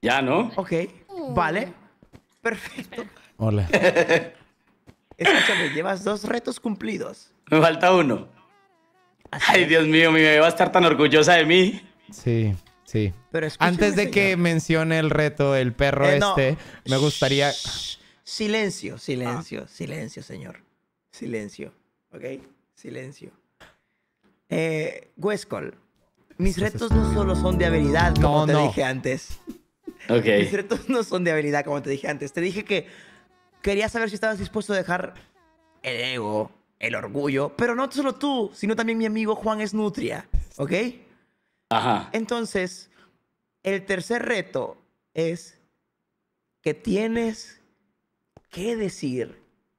Ya, ¿no? Ok, vale. Perfecto. Hola. Escúchame, llevas dos retos cumplidos. Me falta uno. Ay, Dios mío, mi bebé va a estar tan orgullosa de mí. Sí, sí. Pero Antes de que mencione el reto del perro eh, este, me gustaría... Silencio, silencio, silencio, señor. Silencio, ¿ok? Silencio. Eh, Huescol, mis retos no solo son de habilidad, como te dije antes. Mis retos no son de habilidad, como te dije antes. Te dije que quería saber si estabas dispuesto a dejar el ego, el orgullo, pero no solo tú, sino también mi amigo Juan Esnutria, ¿ok? Ajá. Entonces, el tercer reto es que tienes que decir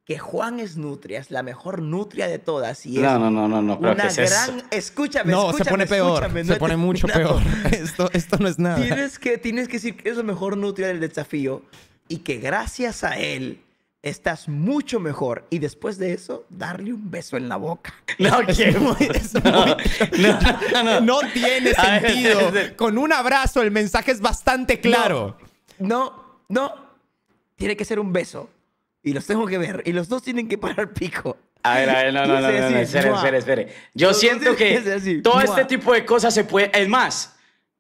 que Juan es nutria, es la mejor nutria de todas. Y es no, no, no, no, no, es gran... Escúchame, no, se pone peor, no se pone mucho peor. Esto, esto no es nada. Tienes que, tienes que decir que es la mejor nutria del desafío y que gracias a él estás mucho mejor. Y después de eso, darle un beso en la boca. No, muy, no, no, tiene sentido. Con un abrazo el mensaje es bastante claro. No, no. Tiene que ser un beso y los tengo que ver. Y los dos tienen que parar pico. A ver, a ver, no, no, no, no, espere, espere, espere. Yo siento que todo este tipo de cosas se puede. Es más,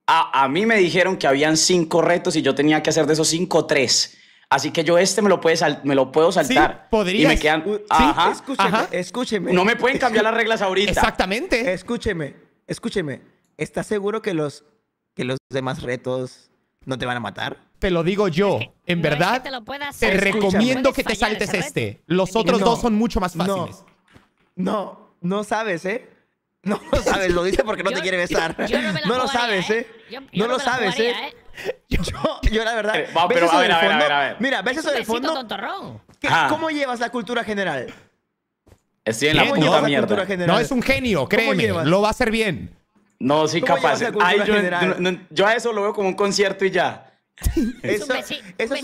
a, mí me dijeron que habían cinco retos y yo tenía que hacer de esos cinco tres. Así que yo este me lo, puede me lo puedo saltar. Sí, Y me quedan. Uh, ajá, escúcheme, escúcheme. No me pueden cambiar las reglas ahorita. Exactamente. Escúcheme, escúcheme. ¿Estás seguro que los, que los demás retos ¿No te van a matar? Te lo digo yo. en verdad, te, te recomiendo que te saltes este. Los este. otros dos son mucho más fáciles. No, no, sabes, ¿eh? No lo sabes, lo dice porque no te quiere besar. no, lo sabes, ¿eh? ¿eh? no lo sabes, ¿eh? ¿eh? Yo, la verdad. Eh, pero a, ver, a, ver, a ver, Mira, ves eso del fondo. Ah. ¿Cómo llevas la cultura general? Estoy en la puta mierda. No es un genio, créeme. Lo va a hacer bien. No, sí, capaz. yo, a eso lo veo como un concierto y ya. eso, eso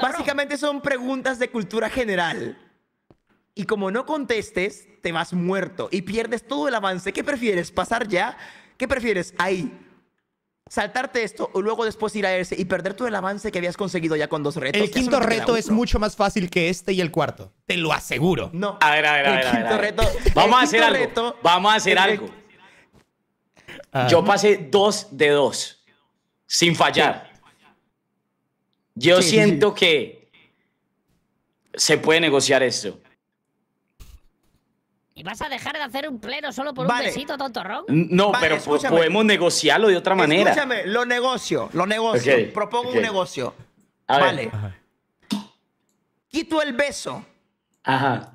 básicamente son preguntas de cultura general. Y como no contestes, te vas muerto y pierdes todo el avance. ¿Qué prefieres? ¿Pasar ya? ¿Qué prefieres? Ahí. Saltarte esto o luego después ir a ese y perder todo el avance que habías conseguido ya con dos retos. El quinto reto es mucho más fácil que este y el cuarto. Te lo aseguro. No. A ver, a ver, a ver. El quinto reto. Vamos a hacer algo. vamos a hacer algo. Ah, Yo pasé dos de dos, sin fallar. Yo siento que se puede negociar eso. ¿Y vas a dejar de hacer un pleno solo por un besito, tontorrón? No, pero podemos negociarlo de otra manera. Escúchame, lo negocio, lo negocio. Propongo un negocio. vale. Quito el beso. Ajá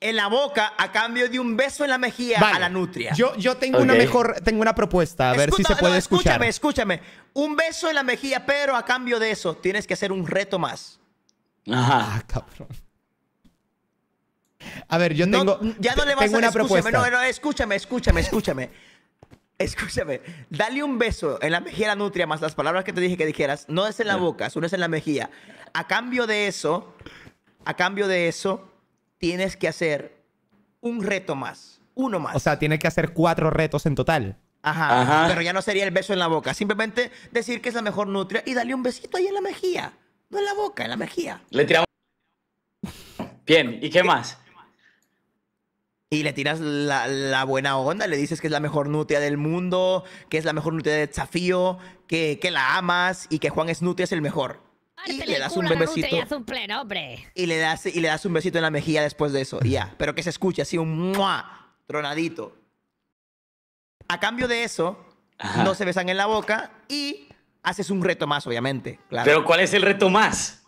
en la boca a cambio de un beso en la mejilla a la nutria. Yo, yo tengo una mejor, tengo una propuesta, a ver si se puede no, escuchar. Escúchame, escúchame. Un beso en la mejilla, pero a cambio de eso tienes que hacer un reto más. Ajá, ah, cabrón. A ver, yo tengo, ya no le vas tengo a, una propuesta. No, escúchame, escúchame, escúchame. Escúchame, dale un beso en la mejilla a la nutria más las palabras que te dije que dijeras. No es en la boca, solo es en la mejilla. A cambio de eso, a cambio de eso, tienes que hacer un reto más, uno más. O sea, tienes que hacer cuatro retos en total. Ajá, Pero ya no sería el beso en la boca. Simplemente decir que es la mejor nutria y darle un besito ahí en la mejilla. No en la boca, en la mejilla. Le tiramos. Bien, ¿y qué más? Y le tiras la, buena onda, le dices que es la mejor nutria del mundo, que es la mejor nutria de desafío, que, que la amas y que Juan es nutria es el mejor. Y le das un besito. Y, le das y le das un besito en la mejilla después de eso, ya. Pero que se escuche así un ¡mua! tronadito. A cambio de eso, no se besan en la boca y haces un reto más, obviamente. Claro. Pero ¿cuál es el reto más?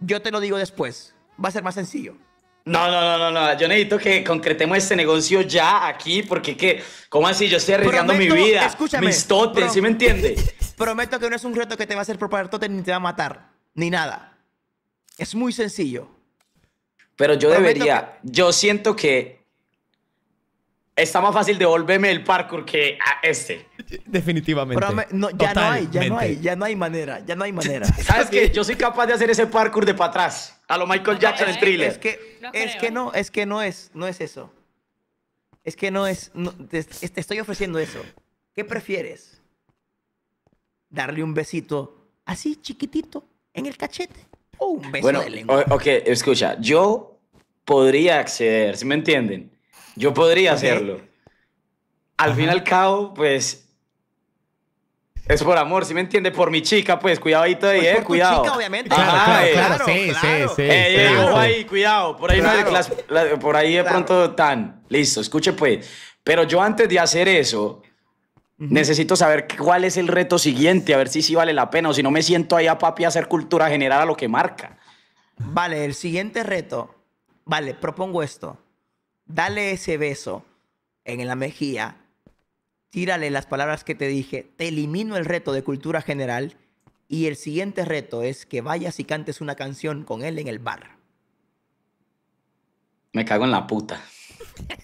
Yo te lo digo después. Va a ser más sencillo. No, no, no, no, no. Yo necesito que concretemos este negocio ya aquí, porque qué, ¿cómo así? Yo estoy arriesgando mi vida. Escúchame. Mis totes, ¿sí me entiendes? prometo que no es un reto que te va a hacer propagar totes ni te va a matar ni nada. Es muy sencillo. Pero yo debería, yo siento que está más fácil devolverme el parkour que a este. Definitivamente. ya no hay, ya no hay, ya no hay manera, ya no hay manera. ¿Sabes que Yo soy capaz de hacer ese parkour de para atrás, a lo Michael Jackson, el thriller. Es que, no es que ¿eh? no, es que no es, no es eso. Es que no es, te estoy ofreciendo eso. ¿Qué prefieres? Darle un besito así chiquitito en el cachete. un beso bueno, de lengua. Ok, escucha, yo podría acceder, ¿sí me entienden? Yo podría hacerlo. Al final fin y al cabo, pues. Es por amor, ¿sí me entiende? Por mi chica, pues, cuidadito ahí, pues eh, por cuidado. Tu chica, obviamente. Ah, claro, claro, sí, sí, eh, sí, ahí, cuidado. Por ahí, no por ahí de pronto tan. Listo, escuche pues. Pero yo antes de hacer eso, Necesito saber cuál es el reto siguiente, a ver si sí vale la pena o si no me siento ahí a papi a hacer cultura general a lo que marca. Vale, el siguiente reto. Vale, propongo esto. Dale ese beso en la mejilla. Tírale las palabras que te dije. Te elimino el reto de cultura general. Y el siguiente reto es que vayas y cantes una canción con él en el bar. Me cago en la puta.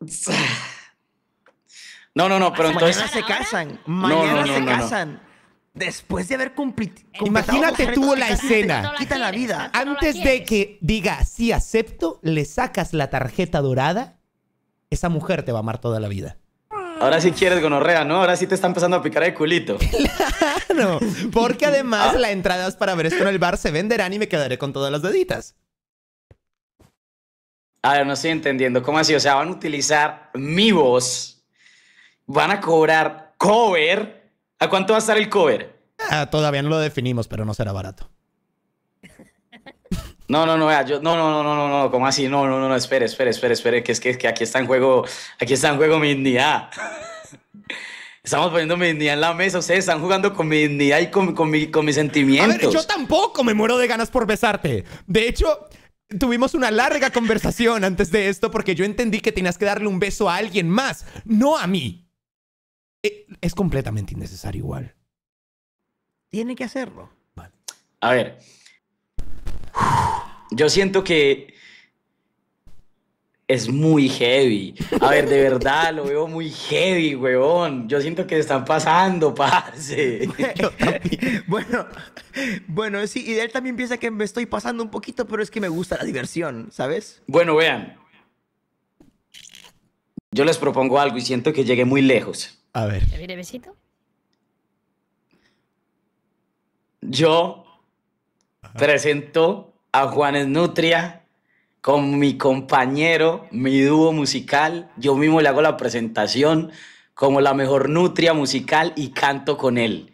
No, no, no, pero entonces. Mañana se casan. Mañana se casan. Después de haber cumplido. Imagínate tú la escena. Quita la vida. Antes de que diga sí acepto, le sacas la tarjeta dorada. Esa mujer te va a amar toda la vida. Ahora sí quieres gonorrea, ¿no? Ahora sí te está empezando a picar el culito. No. porque además la entrada es para ver esto en el bar se venderán y me quedaré con todas las deditas. A ah, ver, no estoy entendiendo. ¿Cómo así? O sea, van a utilizar mi voz, van a cobrar cover. ¿A cuánto va a estar el cover? Ah, todavía no lo definimos, pero no será barato. No, no, no, yo, no, no, no, no, no, no, ¿cómo así? No, no, no, no, espere, espere, espere, espere, que es que, que aquí está en juego, aquí está en juego mi dignidad. Estamos poniendo mi dignidad en la mesa. Ustedes están jugando con mi dignidad y con, con mis sentimientos. A ver, yo tampoco me muero de ganas por besarte. De hecho, Tuvimos una larga conversación antes de esto porque yo entendí que tenías que darle un beso a alguien más, no a mí. Eh, es completamente innecesario igual. Tiene que hacerlo. A ver. Yo siento que es muy heavy. A ver, de verdad, lo veo muy heavy, weón. Yo siento que están pasando, parce. Bueno, bueno, sí, y él también piensa que me estoy pasando un poquito, pero es que me gusta la diversión, ¿sabes? Bueno, vean. Yo les propongo algo y siento que llegué muy lejos. A ver. ¿Te besito? Yo presento a Juanes Nutria con mi compañero, mi dúo musical. Yo mismo le hago la presentación como la mejor nutria musical y canto con él.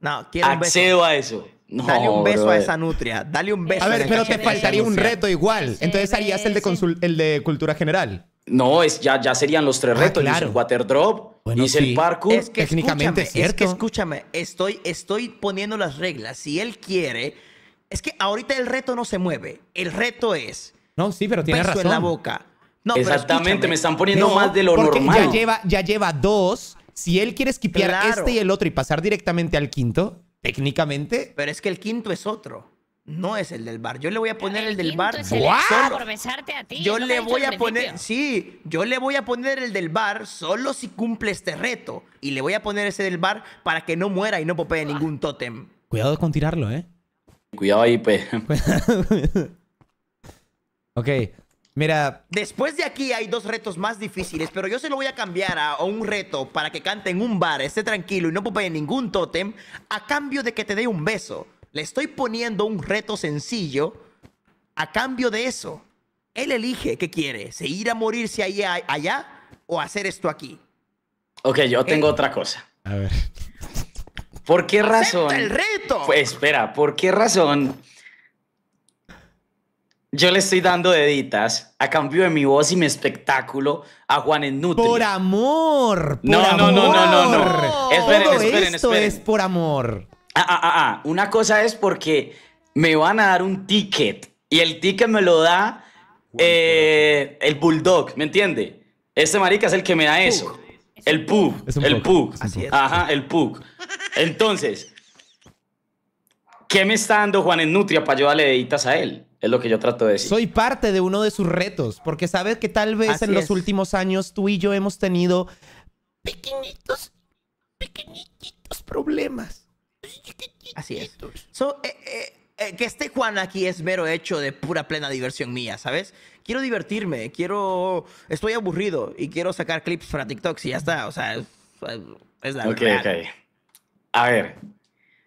No, quiero Accedo a eso. dale un beso a esa nutria, dale un beso. A ver, pero te faltaría un reto igual. Entonces harías el de, el de cultura general. No, es, ya, ya serían los tres ah, retos. Claro. el water drop, el parkour. Es técnicamente escúchame, que escúchame, estoy, estoy poniendo las reglas. Si él quiere, es que ahorita el reto no se mueve. El reto es. No, sí, pero tiene razón. en la boca. No, Exactamente, me están poniendo más de lo normal. Ya lleva, ya lleva dos. Si él quiere esquipear este y el otro y pasar directamente al quinto, técnicamente. Pero es que el quinto es otro. No es el del bar. Yo le voy a poner el, del bar. Por besarte a ti. Yo le voy a poner, sí, yo le voy a poner el del bar solo si cumple este reto. Y le voy a poner ese del bar para que no muera y no popee ningún tótem. Cuidado con tirarlo, ¿eh? Cuidado ahí, pues. ok, mira. Después de aquí hay dos retos más difíciles, pero yo se lo voy a cambiar a, un reto para que cante en un bar, esté tranquilo y no popee ningún tótem, a cambio de que te dé un beso. Le estoy poniendo un reto sencillo a cambio de eso. Él elige qué quiere, se ir a morirse allá, allá o hacer esto aquí. Ok, yo tengo eh, otra cosa. A ver. ¿Por qué razón? el reto! Pues espera, ¿por qué razón? Yo le estoy dando deditas a cambio de mi voz y mi espectáculo a Juan Ennutri. Por amor. Por no, amor. no, no, no, no, no. Esperen, esperen, esto es por amor. Ah, ah, ah, ah, Una cosa es porque me van a dar un ticket y el ticket me lo da eh, el Bulldog, ¿me entiende? Este marica es el que me da eso. El Pug, El Pug, Ajá, el Pug. Entonces, ¿qué me está dando Juan en Nutria para yo darle deditas a él? Es lo que yo trato de decir. Soy parte de uno de sus retos, porque sabes que tal vez en los últimos años tú y yo hemos tenido pequeñitos, pequeñitos problemas. Así es. Eh, eh, eh, que este Juan aquí es mero hecho de pura plena diversión mía, ¿sabes? quiero divertirme, quiero, estoy aburrido y quiero sacar clips para TikTok y ya está, o sea, es, la okay, verdad. Ok, ok. A ver,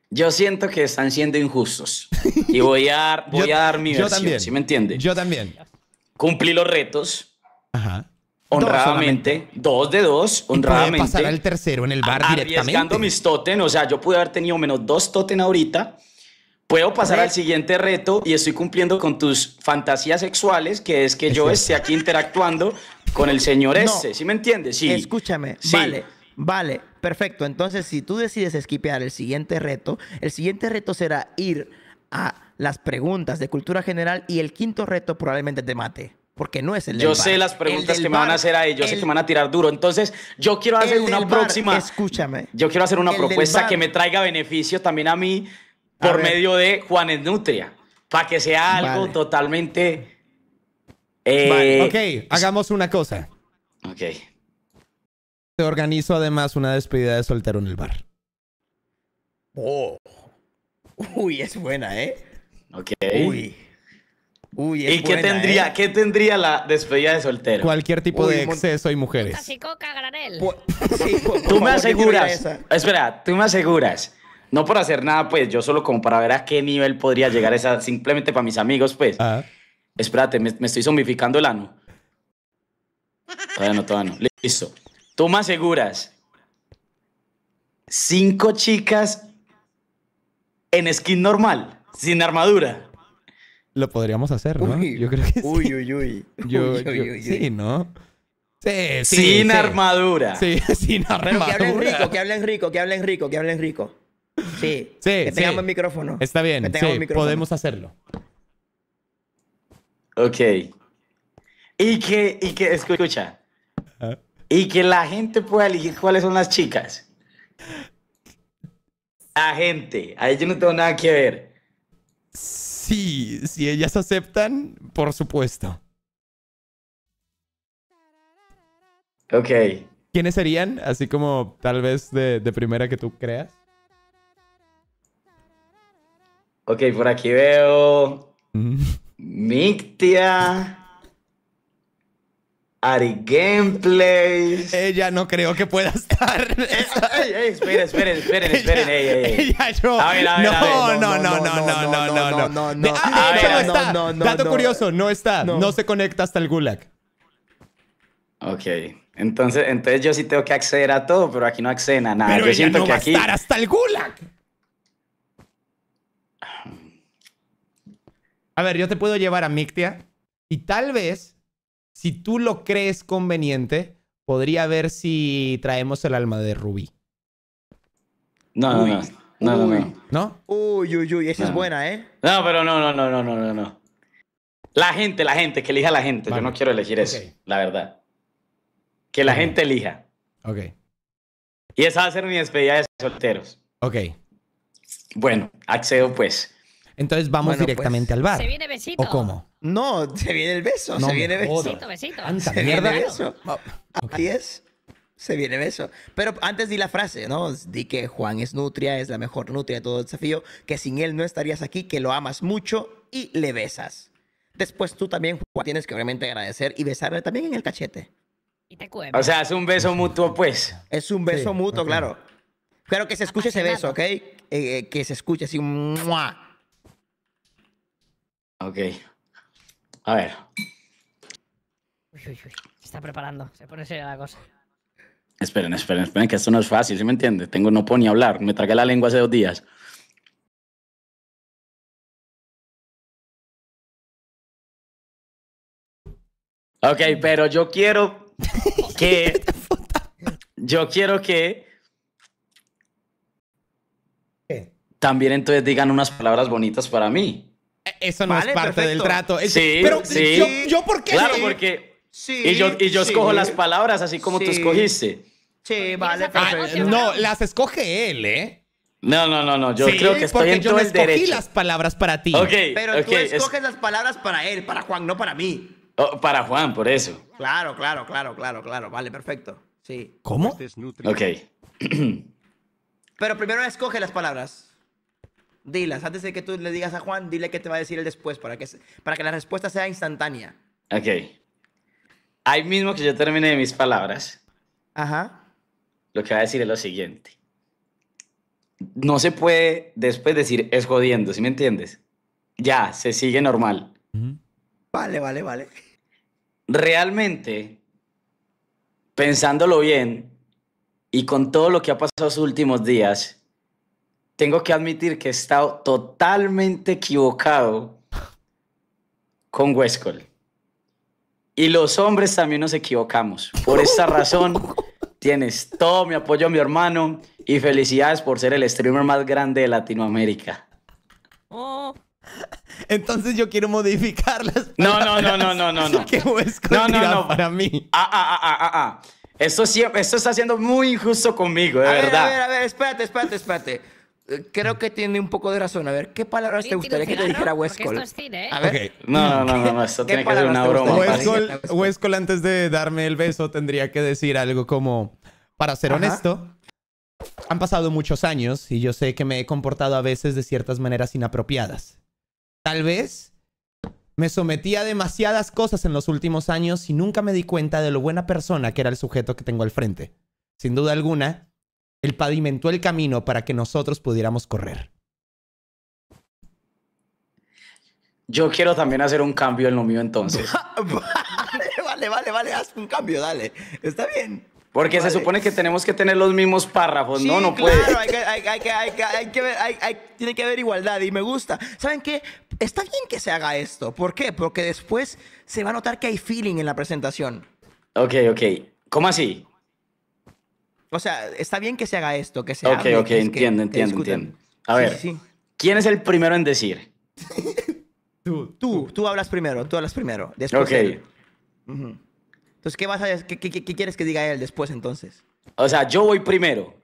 yo siento que están siendo injustos y voy a, voy a dar mi versión, también. ¿sí me entiende? Yo también. Cumplí los retos. Ajá. Honradamente, dos, de dos, honradamente. Pasar al tercero en el bar directamente. Arriesgando mis totem, o sea, yo pude haber tenido menos dos totem ahorita Puedo pasar al siguiente reto y estoy cumpliendo con tus fantasías sexuales, que es que yo esté aquí interactuando con el señor ese. ¿Sí me entiendes? Sí. Escúchame. Vale, vale, perfecto. Entonces, si tú decides esquipear el siguiente reto, el siguiente reto será ir a las preguntas de cultura general y el quinto reto probablemente te mate. Porque no es el del Yo sé las preguntas que me van a hacer ahí, yo sé que me van a tirar duro. Entonces, yo quiero hacer una próxima. Escúchame. Yo quiero hacer una propuesta que me traiga beneficio también a mí por medio de Juan Nutria, para que sea algo totalmente... Eh, ok, hagamos una cosa. Ok. Te organizo además una despedida de soltero en el bar. Oh. Uy, es buena, ¿eh? Ok. Uy. Uy, es ¿Y qué tendría, ¿eh? tendría la despedida de soltero? Cualquier tipo de exceso y mujeres. granel. tú me aseguras. Espera, tú me aseguras no por hacer nada, pues yo solo como para ver a qué nivel podría llegar esa, simplemente para mis amigos, pues. Ah. Espérate, me, estoy zombificando el ano. Todavía no, todavía no. Listo. Tú me aseguras cinco chicas en skin normal, sin armadura. Lo podríamos hacer, ¿no? yo creo que sí. Uy, uy, uy. sí, ¿no? Sí, sin armadura. Sí, sin armadura. que hablen rico, que hablen rico, que hablen rico, que hablen rico. Sí. Sí, que tengamos micrófono. Está bien, podemos hacerlo. Ok. Y que, y que, escucha. Ah. Y que la gente pueda elegir cuáles son las chicas. La gente. A yo no tengo nada que ver. Sí, si ellas aceptan, por supuesto. Ok. ¿Quiénes serían? Así como tal vez de primera que tú creas. Ok, por aquí veo. Mictia. Ari Gameplays. Ella no creo que pueda estar. Ey, ey, esperen, esperen, esperen, esperen. Ella, ey, ey. yo. A ver, a ver, no, a ver. No, no, no, no, no, no, no, no, no. no No, no, Dato curioso, no está. No. se conecta hasta el Gulag. Ok. Entonces, entonces yo sí tengo que acceder a todo, pero aquí no acceden a nada. Pero yo ella siento no que va aquí. A estar hasta el Gulag. A ver, yo te puedo llevar a Mictia y tal vez, si tú lo crees conveniente, podría ver si traemos el alma de Rubí. No, no, no, no, no, no. Uy, uy, uy, esa es buena, ¿eh? No, pero no, no, no, no, no, no, La gente, la gente, que elija la gente. Yo no quiero elegir eso, la verdad. Que la gente elija. Ok. Y esa va a ser mi despedida de solteros. Ok. Bueno, accedo pues. Entonces vamos pues, directamente al bar. ¿Se viene besito? ¿O cómo? No, se viene el beso, no, se viene beso. Besito, besito. se viene beso. Oh, aquí es. Se viene beso. Pero antes di la frase, ¿no? Di que Juan es nutria, es la mejor nutria de todo el desafío, que sin él no estarías aquí, que lo amas mucho y le besas. Después tú también, Juan, tienes que obviamente agradecer y besarle también en el cachete. Y te O sea, es un beso mutuo, pues. Es un beso mutuo, claro. Claro que se escuche ese beso, ¿ok? Eh, eh, que se escuche así, ¡mua! Ok. A ver. Se está preparando. Se pone seria la cosa. Esperen, esperen, esperen, que esto no es fácil, ¿sí me entiende? Tengo, no puedo ni hablar. Me tragué la lengua hace dos días. Ok, pero yo quiero que. yo quiero que. También entonces digan unas palabras bonitas para mí. Eh, eso no es parte del trato. pero Yo, por qué. Claro, porque. Sí, y yo, y yo escojo las palabras así como tú escogiste. Sí, vale, perfecto. Ah, no, las escoge él, ¿eh? No, no, no, no. Yo creo que estoy en todo yo no las palabras para ti. Okay, pero tú escoges las palabras para él, para Juan, no para mí. Oh, para Juan, por eso. Claro, claro, claro, claro, claro. Vale, perfecto. Sí. ¿Cómo? Ok. pero primero escoge las palabras dilas. Antes de que tú le digas a Juan, dile que te va a decir él después para que, para que la respuesta sea instantánea. Ok. Ahí mismo que yo termine mis palabras. Ajá. Lo que va a decir es lo siguiente. No se puede después decir es jodiendo, ¿sí me entiendes? Ya, se sigue normal. Vale, vale, vale. Realmente, pensándolo bien y con todo lo que ha pasado los últimos días, tengo que admitir que he estado totalmente equivocado con Huescol. Y los hombres también nos equivocamos. Por esta razón, tienes todo mi apoyo, mi hermano, y felicidades por ser el streamer más grande de Latinoamérica. Oh. Entonces yo quiero modificarlas. No, no, no, no, no, no, no. Que no, no, no. para mí. Ah, ah, ah, ah, ah. ah. Esto, está siendo muy injusto conmigo, de verdad. a ver, a ver, espérate, espérate, espérate creo que tiene un poco de razón. A ver, ¿qué palabras te gustaría que te dijera ¿eh? A ver. No, no, no, no, tiene que ser una broma. Westcol, antes de darme el beso, tendría que decir algo como: Para ser honesto, han pasado muchos años y yo sé que me he comportado a veces de ciertas maneras inapropiadas. Tal vez me sometí a demasiadas cosas en los últimos años y nunca me di cuenta de lo buena persona que era el sujeto que tengo al frente. Sin duda alguna, él pavimentó el camino para que nosotros pudiéramos correr. Yo quiero también hacer un cambio en lo mío entonces. vale, vale, vale, haz un cambio, dale. Está bien. Porque se supone que tenemos que tener los mismos párrafos, ¿no? No claro, puede. tiene que haber igualdad y me gusta. ¿Saben qué? Está bien que se haga esto. ¿Por qué? Porque después se va a notar que hay feeling en la presentación. Ok, ok. ¿Cómo así? O sea, está bien que se haga esto, que se haga Okay, ok, entiendo, entiendo, entiendo. A ver, ¿quién es el primero en decir? tú, tú, tú hablas primero, tú hablas primero. Después ok. Entonces, ¿qué, vas a, qué, quieres que diga él después entonces? O sea, yo voy primero.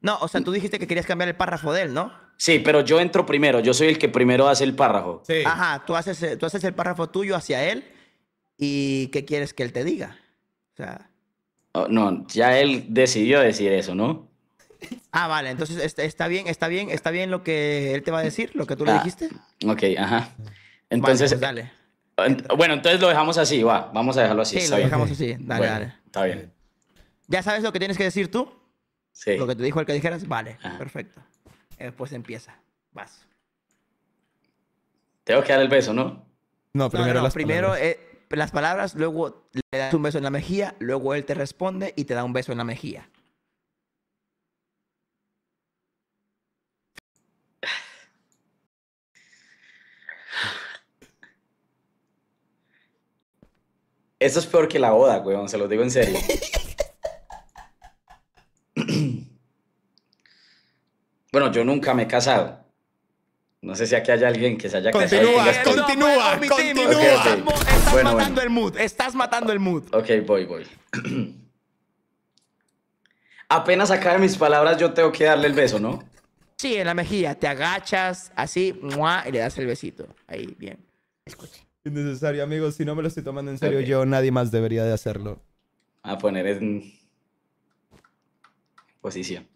No, o sea, tú dijiste que querías cambiar el párrafo de él, ¿no? Sí, pero yo entro primero, yo soy el que primero hace el párrafo. Sí. Ajá, tú haces, eh, tú haces el párrafo tuyo hacia él y ¿qué quieres que él te diga? O sea no, ya él decidió decir eso, ¿no? Ah, vale, entonces está bien, está bien, está bien lo que él te va a decir, lo que tú le ah, dijiste. Ok, ajá. Entonces, pues dale. Bueno, entonces lo dejamos así, va, vamos a dejarlo así. Sí, lo dejamos así, dale, dale. Está bien. ¿Ya sabes lo que tienes que decir tú? Sí. Lo que te dijo el que dijeras, vale, perfecto. Después eh, pues empieza, vas. Tengo que dar el beso, ¿no? No, primero no, primero, es las palabras, luego le das un beso en la mejilla, luego él te responde y te da un beso en la mejilla. Eso es peor que la boda, weón, se lo digo en serio. bueno, yo nunca me he casado. No sé si aquí hay alguien que se haya casado. Continúa, pues, continúa, continúa. Estás matando el mood, estás matando el mood. Ok, voy, voy. Apenas acá mis palabras yo tengo que darle el beso, ¿no? Sí, en la mejilla. Te agachas, así, muah, y le das el besito. Ahí, bien. Escuche. necesario, amigos. Si no me lo estoy tomando en serio yo, nadie más debería de hacerlo. A poner en posición.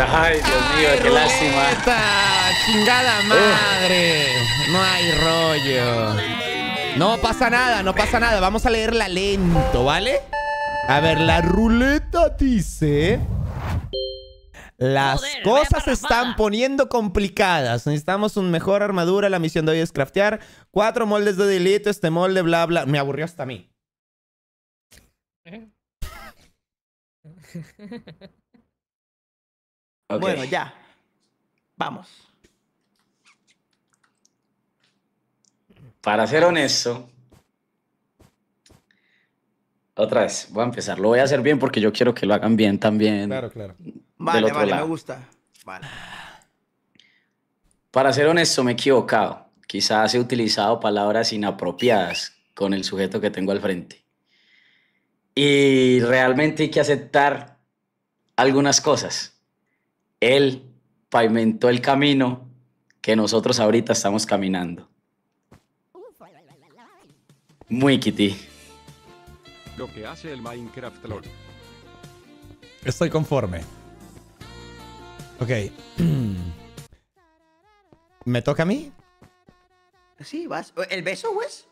Ay, Dios mío, qué Ruleta, ¡Chingada madre! No hay rollo. No pasa nada, no pasa nada. Vamos a leerla lento, ¿vale? A ver, la ruleta dice. Las cosas se están poniendo complicadas. Necesitamos un mejor armadura. La misión de hoy es craftear cuatro moldes de delito. Este molde, bla, bla. Me aburrió hasta a mí. ¿Eh? Bueno, ya. Vamos. Para ser honesto, otra vez, voy a empezar. Lo voy a hacer bien porque yo quiero que lo hagan bien también. Claro, claro. Vale, vale, me gusta. Vale. Para ser honesto, me he equivocado. Quizás he utilizado palabras inapropiadas con el sujeto que tengo al frente. Y realmente hay que aceptar algunas cosas. Él pavimentó el camino que nosotros ahorita estamos caminando. Muy kitty. Lo que hace el Minecraft LOL. Estoy conforme. Ok. ¿Me toca a mí? Sí, vas. ¿El beso, Wes? Pues?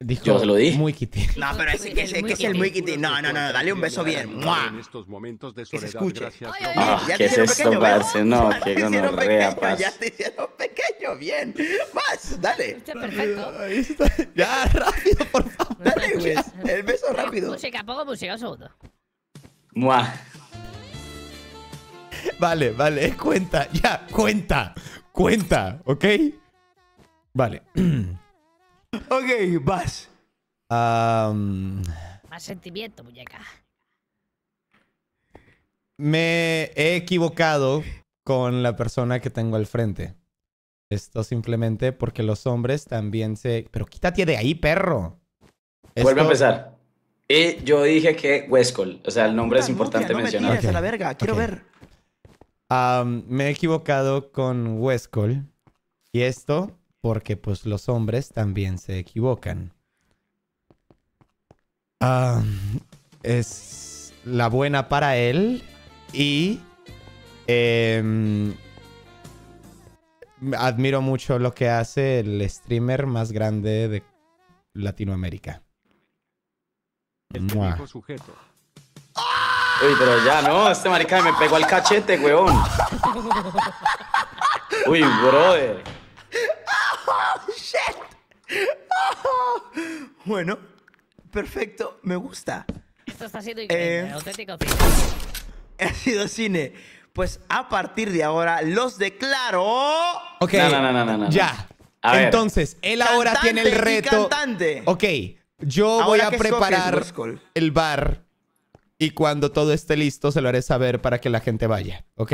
Dijo Yo se lo di. Muy No, pero ese que es, el muy kitty. No, no, no, dale un beso bien. ¡Mua! En estos momentos de soledad, escuche. Gracias, ay, ay, ay. que ¿Qué es esto, parce? No, qué gonorrea, parce. Ya te hicieron pequeño, bien. Más, dale. perfecto. Ya, rápido, por favor. Dale, güey. El beso rápido. Música, poco música, un segundo. Mua. Vale, vale, cuenta, ya, cuenta, cuenta, ¿ok? Vale. Ok, vas. Más sentimiento, muñeca. Me he equivocado con la persona que tengo al frente. Esto simplemente porque los hombres también se... Pero quítate de ahí, perro. Vuelve a empezar. Y yo dije que Wescol. o sea, el nombre es importante no mencionar. Me la verga, quiero ver. me he equivocado con Wescol. Y esto porque pues los hombres también se equivocan. Ah, es la buena para él y em, admiro mucho lo que hace el streamer más grande de Latinoamérica. El este sujeto. Uy, pero ya no, este marica me pegó al cachete, weón. Uy, brother. bueno, perfecto, me gusta. Esto está siendo eh, increíble, auténtico Ha sido cine. Pues a partir de ahora los declaro. Ok. ya. Entonces, él ahora tiene el reto. Ok. Yo voy a preparar el bar y cuando todo esté listo se lo haré saber para que la gente vaya, ¿ok?